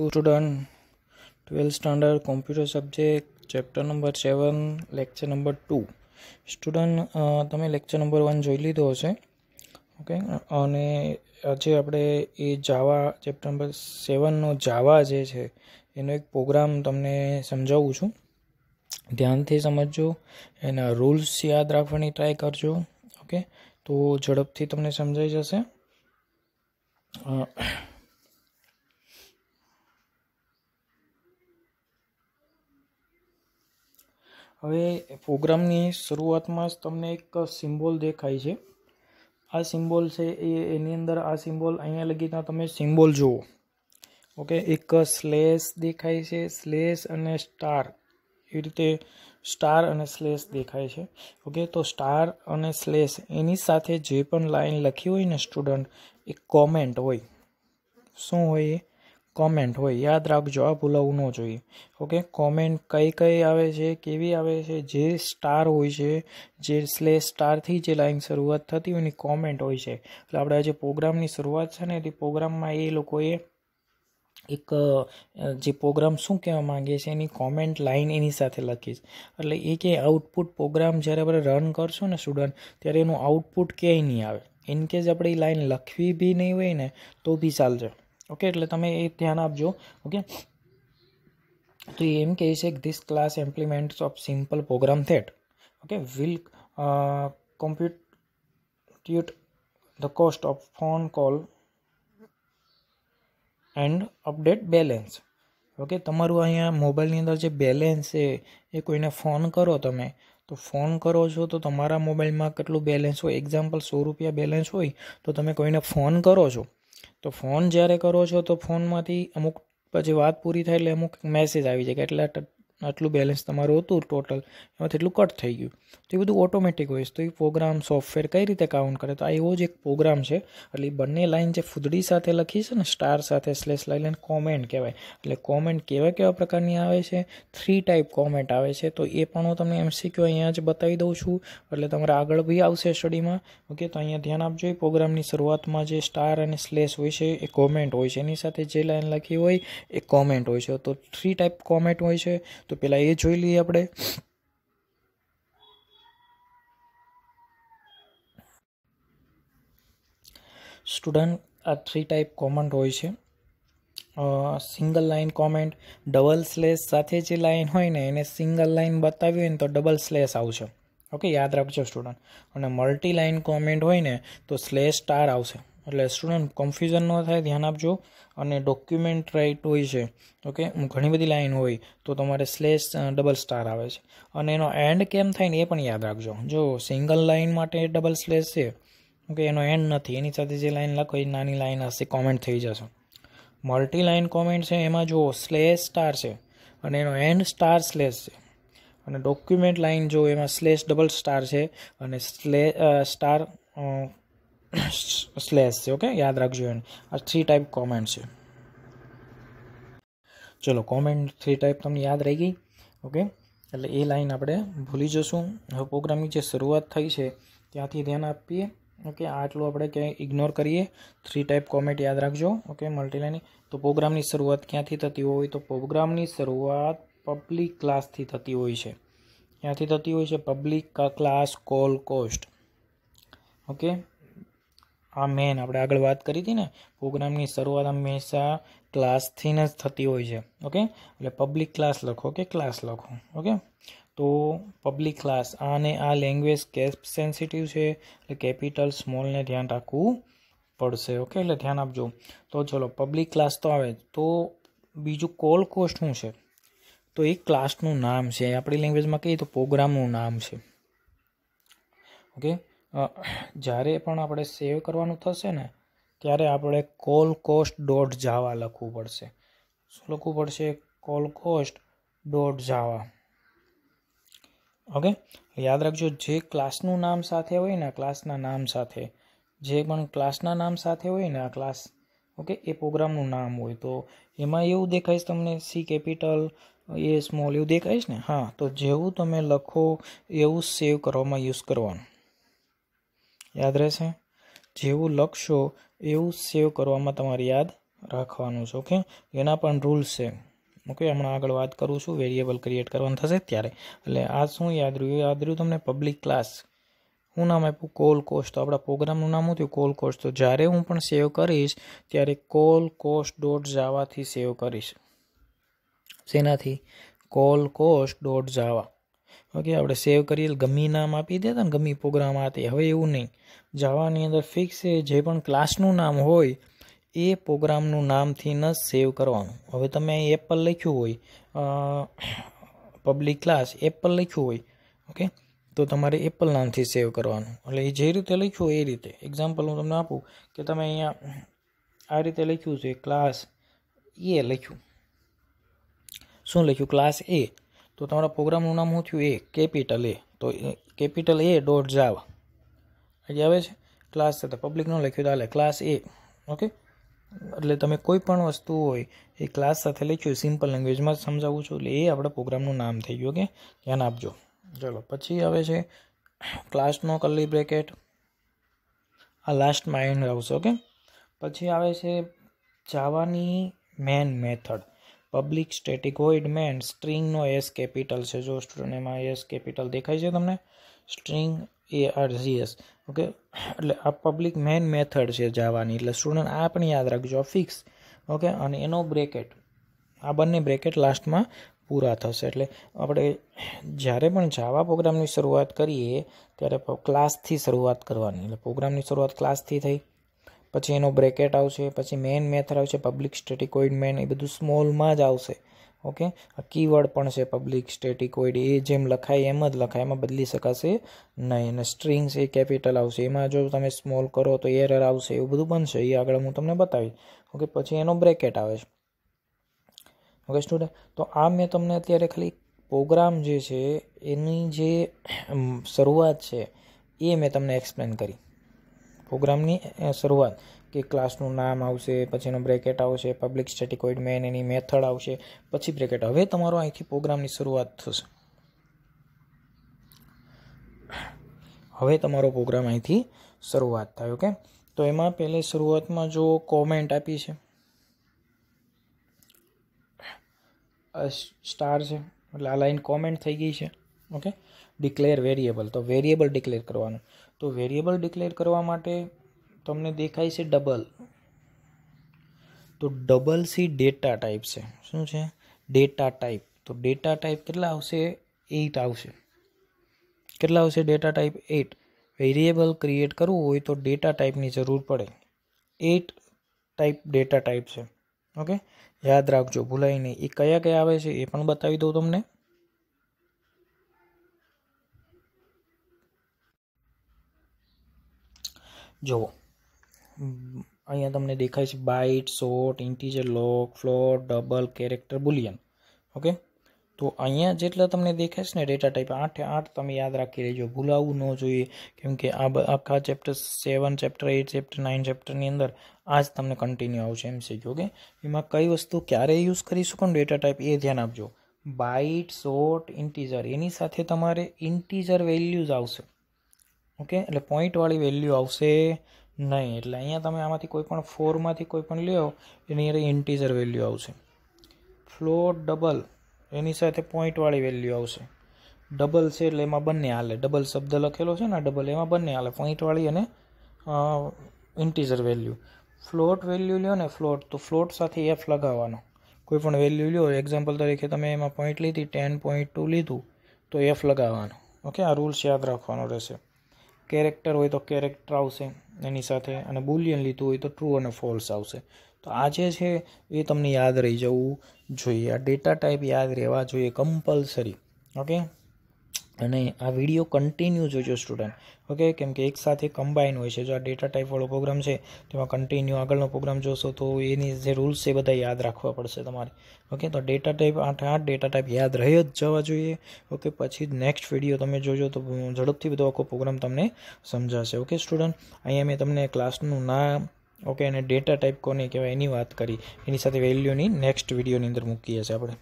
student twelfth standard computer subject chapter number seven lecture number two student તમે lecture number one જોઈ લીધો હશે okay અને આજે આપણે એ જાવા ચેપ્ટર નંબર સેવનનો જાવા જે છે એનો એક પ્રોગ્રામ તમને સમજાવું છું ધ્યાનથી સમજજો એના રૂલ્સ યાદ રાખવાની ટ્રાય કરજો ઓકે તો ઝડપથી તમને સમજાઈ જશે હવે પ્રોગ્રામની શરૂઆતમાં જ તમને એક સિમ્બોલ દેખાય છે આ સિમ્બોલ છે એ એની અંદર આ સિમ્બોલ અહીંયા લગીના તમે સિમ્બોલ જુઓ ઓકે એક સ્લેશ દેખાય છે સ્લેશ અને સ્ટાર એ રીતે સ્ટાર અને સ્લેશ દેખાય છે ઓકે તો સ્ટાર અને સ્લેશ એની સાથે જે પણ લાઈન લખી હોય ને સ્ટુડન્ટ એક કોમેન્ટ હોય શું હોય એ કોમેન્ટ હોય યાદ રાખજો આ ભૂલાવું ન જોઈએ ઓકે કોમેન્ટ કઈ કઈ આવે છે કેવી આવે છે જે સ્ટાર હોય છે જે સ્લે સ્ટારથી જે લાઈન શરૂઆત થતી હોય એની કોમેન્ટ હોય છે એટલે આપણે આજે પ્રોગ્રામની શરૂઆત છે ને તે પ્રોગ્રામમાં એ લોકોએ એક જે પ્રોગ્રામ શું કહેવા માંગે છે એની કોમેન્ટ લાઈન એની સાથે લખીશ એટલે એ કે આઉટપુટ પ્રોગ્રામ જ્યારે આપણે રન કરશું ને સ્ટુડન્ટ ત્યારે એનું આઉટપુટ ક્યાંય નહીં આવે ઇનકેસ આપણે એ લાઇન લખવી બી નહીં હોય ને તો બી ચાલશે ઓકે એટલે તમે એ ધ્યાન આપજો ઓકે તો એમ કહે છે કે this class implements of simple program that okay will compute the cost of phone call and update balance okay તમારું અહીંયા મોબાઈલની અંદર જે બેલેન્સ છે એ કોઈને ફોન કરો તમે તો ફોન કરો છો તો તમારા મોબાઈલમાં કેટલું બેલેન્સ હોય એક્ઝામ્પલ સો રૂપિયા બેલેન્સ હોય તો તમે કોઈને ફોન કરો છો તો ફોન જ્યારે કરો છો તો ફોનમાંથી અમુક પછી વાત પૂરી થાય એટલે અમુક મેસેજ આવી જાય કે એટલા આટલું બેલેન્સ તમારું હતું ટોટલ એમાં એટલું કટ થઈ ગયું તો એ બધું ઓટોમેટિક હોય છે તો એ પ્રોગ્રામ સોફ્ટવેર કઈ રીતે કાઉન્ટ કરે તો આ એવો જ એક પ્રોગ્રામ છે એટલે બંને લાઇન જે ફૂદડી સાથે લખી છે ને સ્ટાર સાથે સ્લેશ લાઇન કોમેન્ટ કહેવાય એટલે કોમેન્ટ કેવા કેવા પ્રકારની આવે છે થ્રી ટાઈપ કોમેન્ટ આવે છે તો એ પણ હું તમને એમસીક્યુ અહીંયા જ બતાવી દઉં છું એટલે તમારે આગળ બી આવશે સ્ટડીમાં ઓકે તો અહીંયા ધ્યાન આપજો એ પ્રોગ્રામની શરૂઆતમાં જે સ્ટાર અને સ્લેશ હોય છે એ કોમેન્ટ હોય છે એની સાથે જે લાઈન લખી હોય એ કોમેન્ટ હોય છે તો થ્રી ટાઈપ કોમેન્ટ હોય છે તો પહેલાં એ જોઈ લઈએ આપણે સ્ટુડન્ટ આ થ્રી ટાઈપ કોમેન્ટ હોય છે single line comment double slash સાથે જે લાઇન હોય ને એને સિંગલ લાઇન બતાવી હોય ને તો ડબલ સ્લેશ આવશે ઓકે યાદ રાખજો સ્ટુડન્ટ અને મલ્ટી લાઇન કોમેન્ટ હોય ને તો સ્લેશ સ્ટાર આવશે એટલે સ્ટુડન્ટ કન્ફ્યુઝન ન થાય ધ્યાન આપજો અને ડોક્યુમેન્ટ રાઇટ હોય છે ઓકે ઘણી બધી લાઇન હોય તો તમારે સ્લેશ ડબલ સ્ટાર આવે છે અને એનો એન્ડ કેમ થાય ને એ પણ યાદ રાખજો જો સિંગલ લાઇન માટે ડબલ સ્લેશ છે ઓકે એનો એન્ડ નથી એની સાથે જે લાઇન લખો એ નાની લાઇન હશે કોમેન્ટ થઈ જશે મલ્ટી લાઇન કોમેન્ટ છે એમાં જો સ્લેશ સ્ટાર છે અને એનો એન્ડ સ્ટાર સ્લેશ છે અને ડોક્યુમેન્ટ લાઇન જો એમાં સ્લેશ ડબલ સ્ટાર છે અને સ્લે સ્ટાર સ્લેશ છે ઓકે યાદ રાખજો એને આ થ્રી ટાઈપ કોમેન્ટ છે ચલો કોમેન્ટ થ્રી ટાઈપ તમને યાદ રહી ગઈ ઓકે એટલે એ લાઈન આપણે ભૂલી જશું હવે પ્રોગ્રામની જે શરૂઆત થઈ છે ત્યાંથી ધ્યાન આપીએ ઓકે આટલું આપણે ક્યાંય ઇગ્નોર કરીએ થ્રી ટાઈપ કોમેન્ટ યાદ રાખજો ઓકે મલ્ટીલાઈન તો પ્રોગ્રામની શરૂઆત ક્યાંથી થતી હોય તો પ્રોગ્રામની શરૂઆત પબ્લિક ક્લાસથી થતી હોય છે ક્યાંથી થતી હોય છે public class call cost okay આ મેન આપણે આગળ વાત કરી હતી ને પ્રોગ્રામની શરૂઆત હંમેશા ક્લાસથી જ થતી હોય છે ઓકે એટલે પબ્લિક ક્લાસ લખો કે ક્લાસ લખો ઓકે તો પબ્લિક ક્લાસ આને આ લેંગ્વેજ કેપ સેન્સિટિવ છે એટલે કેપિટલ સ્મોલને ધ્યાન રાખવું પડશે ઓકે એટલે ધ્યાન આપજો તો ચલો પબ્લિક ક્લાસ તો આવે તો બીજું કોલ કોસ્ટ શું છે તો એ ક્લાસનું નામ છે આપણી લેંગ્વેજમાં કહીએ તો પ્રોગ્રામનું નામ છે ઓકે જ્યારે પણ આપણે સેવ કરવાનું થશે ને ત્યારે આપણે કોલ કોસ્ટ ડોટ જાવા લખવું પડશે શું લખવું પડશે call cost dot Java okay યાદ રાખજો જે ક્લાસનું નામ સાથે હોય ને ક્લાસના નામ સાથે જે પણ ક્લાસના નામ સાથે હોય ને આ ક્લાસ ઓકે એ પ્રોગ્રામનું નામ હોય તો એમાં એવું દેખાઈશ તમને સી કેપિટલ એ સ્મોલ એવું દેખાઈશ ને હા તો જેવું તમે લખો એવું સેવ કરવામાં યુઝ કરવાનું યાદ રહેશે જેવું લખશો એવું સેવ કરવામાં તમારે યાદ રાખવાનું છે ઓકે એના પણ રૂલ્સ છે ઓકે હમણાં આગળ વાત કરું છું વેરિયેબલ ક્રિએટ કરવાનું થશે ત્યારે એટલે આ શું યાદ રહ્યું યાદ રહ્યું તમને પબ્લિક ક્લાસ હું નામ આપ્યું કોલ કોસ્ટ તો આપણા પ્રોગ્રામનું નામ હતું કોલ કોસ્ટ તો જ્યારે હું પણ સેવ કરીશ ત્યારે કોલ કોસ્ટ ડોટ જાવાથી સેવ કરીશ શેનાથી call cost dot Java okay આપણે સેવ કરીએ ગમી નામ આપી દેતા ને ગમી પ્રોગ્રામ આ તે હવે એવું નહીં જવાની અંદર ફિક્સ જે પણ ક્લાસનું નામ હોય એ પ્રોગ્રામનું નામથી ન સેવ કરવાનું હવે તમે એપલ લખ્યું હોય પબ્લિક ક્લાસ એપલ લખ્યું હોય ઓકે તો તમારે એપલ નામથી સેવ કરવાનું એટલે એ જે રીતે લખ્યું હોય એ રીતે એક્ઝામ્પલ હું તમને આપું કે તમે અહીંયા આ રીતે લખ્યું છે ક્લાસ એ લખ્યું શું લખ્યું ક્લાસ એ તો તમારા પ્રોગ્રામનું નામ શું થયું એ કેપિટલ એ તો કેપિટલ એ ડોટ જાવા હજી આવે છે ક્લાસ છે તો પબ્લિક ન લખ્યું તો ક્લાસ એ ઓકે એટલે તમે કોઈ પણ વસ્તુ હોય એ ક્લાસ સાથે લખ્યું સિમ્પલ લેંગ્વેજમાં સમજાવું છું એટલે એ આપણા પ્રોગ્રામનું નામ થઈ ગયું કે ધ્યાન આપજો ચલો પછી આવે છે ક્લાસનો કરલી બ્રેકેટ આ લાસ્ટમાં એન્ડ આવશે ઓકે પછી આવે છે જાવાની main method public static void main સ્ટ્રિંગનો એસ કેપિટલ છે જો સ્ટુડન્ટ એમાં એસ કેપિટલ દેખાય છે તમને string A R GS okay એટલે આ પબ્લિક મેન મેથડ છે જાવાની એટલે સ્ટુડન્ટ આ પણ યાદ રાખજો ફિક્સ ઓકે અને એનો બ્રેકેટ આ બંને બ્રેકેટ લાસ્ટમાં પૂરા થશે એટલે આપણે જ્યારે પણ જાવા પ્રોગ્રામની શરૂઆત કરીએ ત્યારે ક્લાસથી શરૂઆત કરવાની એટલે પ્રોગ્રામની શરૂઆત ક્લાસથી થઈ પછી એનો બ્રેકેટ આવશે પછી મેઇન મેથડ આવશે પબ્લિક સ્ટેટિકોઇડ મેન એ બધું સ્મોલમાં જ આવશે ઓકે કીવર્ડ પણ છે પબ્લિક સ્ટેટિકોઇડ એ જેમ લખાય એમ જ લખાય એમાં બદલી શકાશે નહીં અને સ્ટ્રિંગ્સ એ કેપિટલ આવશે એમાં જો તમે સ્મોલ કરો તો એરર આવશે એવું બધું બનશે એ આગળ હું તમને બતાવીશ ઓકે પછી એનો બ્રેકેટ આવે છે ઓકે સ્ટુડન્ટ તો આ મેં તમને અત્યારે ખાલી પ્રોગ્રામ જે છે એની જે શરૂઆત છે એ મેં તમને એક્સપ્લેન કરી પ્રોગ્રામની શરૂઆત કે ક્લાસનું નામ આવશે પછી એનું બ્રેકેટ આવશે પબ્લિક સ્ટેટિક મેન એની મેથડ આવશે પછી બ્રેકેટ હવે તમારો અહીંથી પ્રોગ્રામની શરૂઆત થશે હવે તમારો પ્રોગ્રામ અહીંથી શરૂઆત થાય ઓકે તો એમાં પહેલે શરૂઆતમાં જો કોમેન્ટ આપી છે સ્ટાર છે એટલે આ લાઈન કોમેન્ટ થઈ ગઈ છે ઓકે ડિક્લેર વેરિયેબલ તો વેરિયેબલ ડિક્લેર કરવાનું તો વેરિયેબલ ડિક્લેર કરવા માટે તમને દેખાય છે ડબલ તો ડબલ સી ડેટા ટાઈપ છે શું છે ડેટા ટાઈપ તો ડેટા ટાઈપ કેટલા આવશે એટ આવશે કેટલા આવશે data type eight variable create કરવું હોય તો ડેટા ટાઈપની જરૂર પડે એટ ટાઈપ ડેટા ટાઈપ છે ઓકે યાદ રાખજો ભૂલાઈ નહીં એ કયા કયા આવે છે એ પણ બતાવી દઉં તમને જુઓ અહીંયા તમને દેખાય છે byte short integer long float double character boolean okay તો અહીંયા જેટલા તમને દેખાય છે ને ડેટા ટાઈપ આઠે આઠ તમે યાદ રાખી લેજો ભૂલાવવું ન જોઈએ કેમકે કે આ આખા chapter seven chapter eight chapter nine ચેપ્ટરની અંદર આ જ તમને કન્ટિન્યુ આવશે એમ છે ઓકે એમાં કઈ વસ્તુ ક્યારે યુઝ કરી શકો ને ડેટા ટાઈપ એ ધ્યાન આપજો બાઇટ શોર્ટ ઇન્ટીજર એની સાથે તમારે ઇન્ટીજર વેલ્યુઝ આવશે ઓકે એટલે પોઈન્ટવાળી વેલ્યુ આવશે નહીં એટલે અહીંયા તમે આમાંથી કોઈ પણ ફોરમાંથી કોઈ પણ લ્યો એની અંદર ઇન્ટીજર વેલ્યુ આવશે ફ્લોટ ડબલ એની સાથે પોઈન્ટવાળી વેલ્યુ આવશે ડબલ છે એટલે એમાં બંને હાલે ડબલ શબ્દ લખેલો છે ને ડબલ એમાં બંને હાલે પોઈન્ટવાળી અને ઇન્ટીજર વેલ્યુ ફ્લોટ વેલ્યુ લ્યો ને ફ્લોટ તો ફ્લોટ સાથે એફ લગાવવાનો કોઈ પણ વેલ્યુ લ્યો એક્ઝામ્પલ તરીકે તમે એમાં પોઈન્ટ લીધી ટેન પોઈન્ટ ટુ લીધું તો એફ લગાવવાનું ઓકે આ રૂલ્સ યાદ રાખવાનો રહેશે કેરેક્ટર હોય તો કેરેક્ટર આવશે એની સાથે અને બુલિયન લીધું હોય તો ટ્રુ અને ફોલ્સ આવશે તો આ જે છે એ તમને યાદ રહી જવું જોઈએ આ ડેટા ટાઈપ યાદ રહેવા જોઈએ કમ્પલસરી ઓકે અને આ વિડીયો કન્ટિન્યુ જોજો સ્ટુડન્ટ ઓકે કેમ કે એકસાથે કમ્બાઈન હોય છે જો આ ડેટા ટાઈપવાળો પ્રોગ્રામ છે તેમાં કન્ટિન્યુ આગળનો પ્રોગ્રામ જોશો તો એની જે રૂલ્સ છે બધા યાદ રાખવા પડશે તમારે ઓકે તો ડેટા ટાઈપ આઠ આઠ ડેટા ટાઈપ યાદ રહી જ જવા જોઈએ ઓકે પછી નેક્સ્ટ વિડીયો તમે જોજો તો ઝડપથી બધો આખો પ્રોગ્રામ તમને સમજાશે ઓકે સ્ટુડન્ટ અહીંયા મેં તમને ક્લાસનું નામ ઓકે અને ડેટા ટાઈપ કોને કહેવાય એની વાત કરી એની સાથે વેલ્યુની નેક્સ્ટ વિડીયોની અંદર મૂકીએ છીએ આપણે